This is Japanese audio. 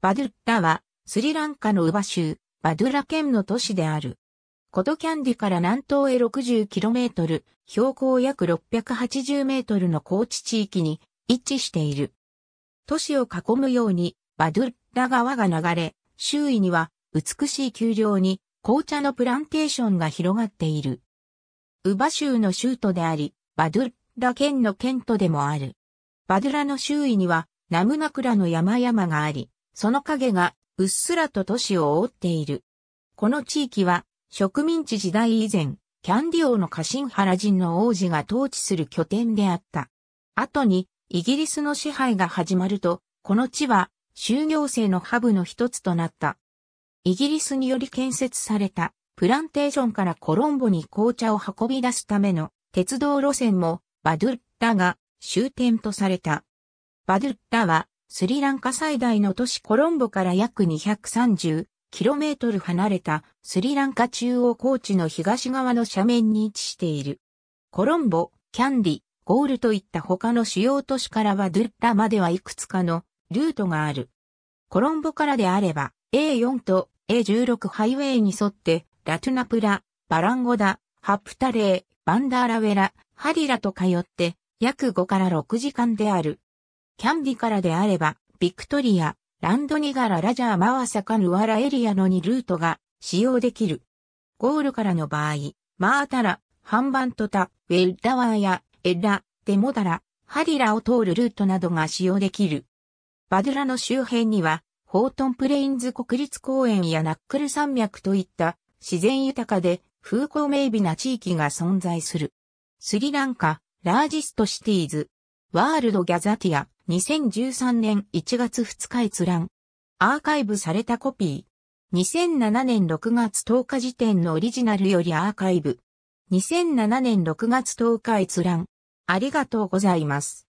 バドゥッラは、スリランカのウバ州、バドゥラ県の都市である。コトキャンディから南東へ 60km、標高約 680m の高地地域に位置している。都市を囲むように、バドゥッラ川が流れ、周囲には美しい丘陵に紅茶のプランテーションが広がっている。ウバ州の州都であり、バドゥッラ県の県都でもある。バドゥラの周囲にはナムナクラの山々があり、その影がうっすらと都市を覆っている。この地域は植民地時代以前、キャンディ王の家臣原人の王子が統治する拠点であった。後にイギリスの支配が始まると、この地は就業生のハブの一つとなった。イギリスにより建設されたプランテーションからコロンボに紅茶を運び出すための鉄道路線もバドゥッタが終点とされた。バドゥッタはスリランカ最大の都市コロンボから約 230km 離れたスリランカ中央高地の東側の斜面に位置している。コロンボ、キャンディ、ゴールといった他の主要都市からはドゥッラまではいくつかのルートがある。コロンボからであれば A4 と A16 ハイウェイに沿ってラトゥナプラ、バランゴダ、ハプタレー、バンダーラウェラ、ハリラと通って約5から6時間である。キャンディからであれば、ビクトリア、ランドニガララジャーマワサカヌワラエリアの2ルートが使用できる。ゴールからの場合、マータラ、ハンバントタ、ウェルダワーや、エッラ、デモダラ、ハディラを通るルートなどが使用できる。バドラの周辺には、ホートンプレインズ国立公園やナックル山脈といった自然豊かで風光明媚な地域が存在する。スリランカ、ラージストシティーズ、ワールドギャザティア、2013年1月2日閲覧。アーカイブされたコピー。2007年6月10日時点のオリジナルよりアーカイブ。2007年6月10日閲覧。ありがとうございます。